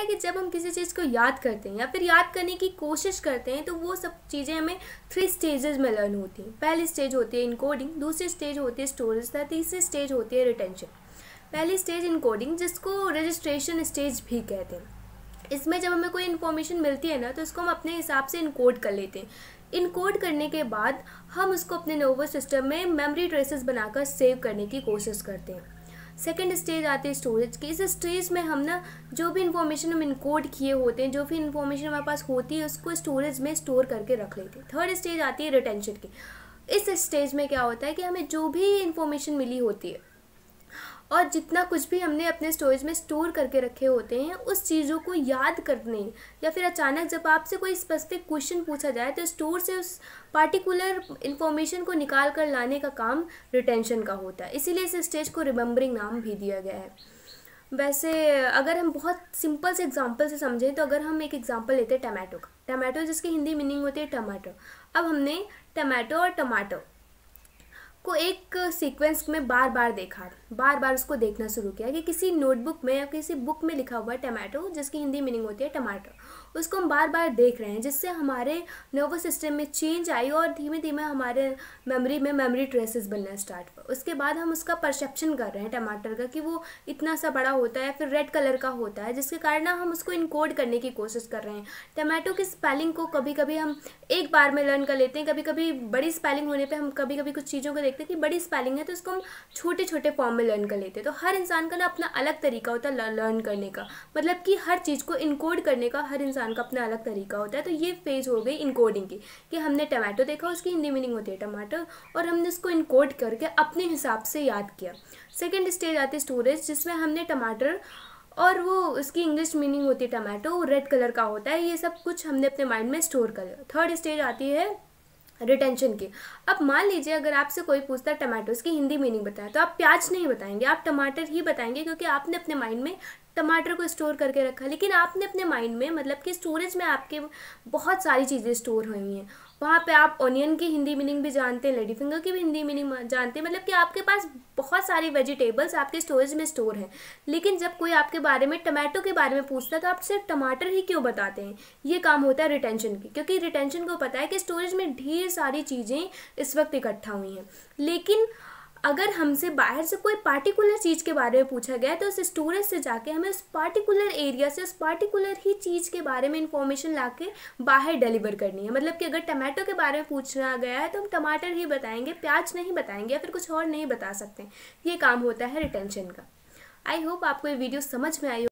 है कि जब हम किसी चीज़ को याद करते हैं या फिर याद करने की कोशिश करते हैं तो वो सब चीज़ें हमें थ्री स्टेजेस में लर्न होती हैं पहली स्टेज होती है इनकोडिंग दूसरी स्टेज होती है स्टोरेज तथा तीसरी स्टेज होती है रिटेंशन पहली स्टेज इनकोडिंग जिसको रजिस्ट्रेशन स्टेज भी कहते हैं इसमें जब हमें कोई इन्फॉर्मेशन मिलती है ना तो उसको हम अपने हिसाब से इनकोड कर लेते हैं इनकोड करने के बाद हम उसको अपने नर्वस सिस्टम में मेमोरी ट्रेसेस बनाकर सेव करने की कोशिश करते हैं सेकेंड स्टेज आती है स्टोरेज की इस स्टेज में हम ना जो भी इन्फॉर्मेशन हम इनकोड किए होते हैं जो भी इन्फॉर्मेशन हमारे पास होती है उसको स्टोरेज में स्टोर करके रख लेते हैं थर्ड स्टेज आती है रिटेंशन की इस स्टेज में क्या होता है कि हमें जो भी इन्फॉर्मेशन मिली होती है और जितना कुछ भी हमने अपने स्टोरेज में स्टोर करके रखे होते हैं उस चीज़ों को याद करने या फिर अचानक जब आपसे कोई स्पेसिफिक क्वेश्चन पूछा जाए तो स्टोर से उस पार्टिकुलर इन्फॉर्मेशन को निकाल कर लाने का काम रिटेंशन का होता है इसीलिए इस स्टेज को रिमेम्बरिंग नाम भी दिया गया है वैसे अगर हम बहुत सिंपल से एग्जांपल से समझें तो अगर हम एक एग्जांपल लेते हैं टमाटो का टमाटो जिसकी हिंदी मीनिंग होती है टमाटो अब हमने टमाटो और टमाटो को एक सीक्वेंस में बार बार देखा बार बार उसको देखना शुरू किया कि किसी नोटबुक में या किसी बुक में लिखा हुआ है टमाटो जिसकी हिंदी मीनिंग होती है टमाटर उसको हम बार बार देख रहे हैं जिससे हमारे नर्वस सिस्टम में चेंज आई और धीमे धीमे हमारे मेमोरी में मेमोरी ट्रेसेस बनना स्टार्ट हुआ उसके बाद हम उसका परसेप्शन कर रहे हैं टमाटर का कि वो इतना सा बड़ा होता है फिर रेड कलर का होता है जिसके कारण हम उसको इनकोड करने की कोशिश कर रहे हैं टमाटो की स्पेलिंग को कभी कभी हम एक बार में लर्न कर लेते हैं कभी कभी बड़ी स्पेलिंग होने पर हम कभी कभी कुछ चीज़ों को देखते हैं कि बड़ी स्पेलिंग है तो इसको हम छोटे छोटे फॉर्म में लर्न कर लेते हैं तो हर इंसान का ना अपना अलग तरीका होता है लर्न करने का मतलब कि हर चीज़ को इनकोड करने का हर इंसान का अपना अलग तरीका होता है तो ये फेज हो गई इनकोडिंग की कि हमने टमाटो देखा उसकी हिंदी मीनिंग होती है टमाटर और हमने उसको इनकोड करके अपने हिसाब से याद किया सेकेंड स्टेज आती है स्टोरेज जिसमें हमने टमाटर और वो उसकी इंग्लिश मीनिंग होती है टमाटो वो रेड कलर का होता है ये सब कुछ हमने अपने माइंड में स्टोर कर लिया थर्ड स्टेज आती है रिटेंशन की अब मान लीजिए अगर आपसे कोई पूछता है टमाटोज़ की हिंदी मीनिंग बताया तो आप प्याज नहीं बताएंगे आप टमाटर ही बताएंगे क्योंकि आपने अपने माइंड में टमाटर को स्टोर करके रखा लेकिन आपने अपने माइंड में मतलब कि स्टोरेज में आपके बहुत सारी चीज़ें स्टोर हुई हैं वहाँ पे आप ऑनियन की हिंदी मीनिंग भी जानते हैं लेडी फिंगर की भी हिंदी मीनिंग जानते हैं मतलब कि आपके पास बहुत सारी वेजिटेबल्स आपके स्टोरेज में स्टोर हैं लेकिन जब कोई आपके बारे में टमाटो के बारे में पूछता है तो आप सिर्फ टमाटर ही क्यों बताते हैं ये काम होता है रिटेंशन की क्योंकि रिटेंशन को पता है कि स्टोरेज में ढेर सारी चीज़ें इस वक्त इकट्ठा हुई हैं लेकिन अगर हमसे बाहर से कोई पार्टिकुलर चीज़ के बारे में पूछा गया तो उस स्टोरेज से जाके हमें उस पार्टिकुलर एरिया से उस पार्टिकुलर ही चीज़ के बारे में इंफॉर्मेशन ला के बाहर डिलीवर करनी है मतलब कि अगर टमाटो के बारे में पूछना गया है तो हम टमाटर ही बताएंगे प्याज नहीं बताएंगे या फिर कुछ और नहीं बता सकते ये काम होता है रिटेंशन का आई होप आपको ये वीडियो समझ में आई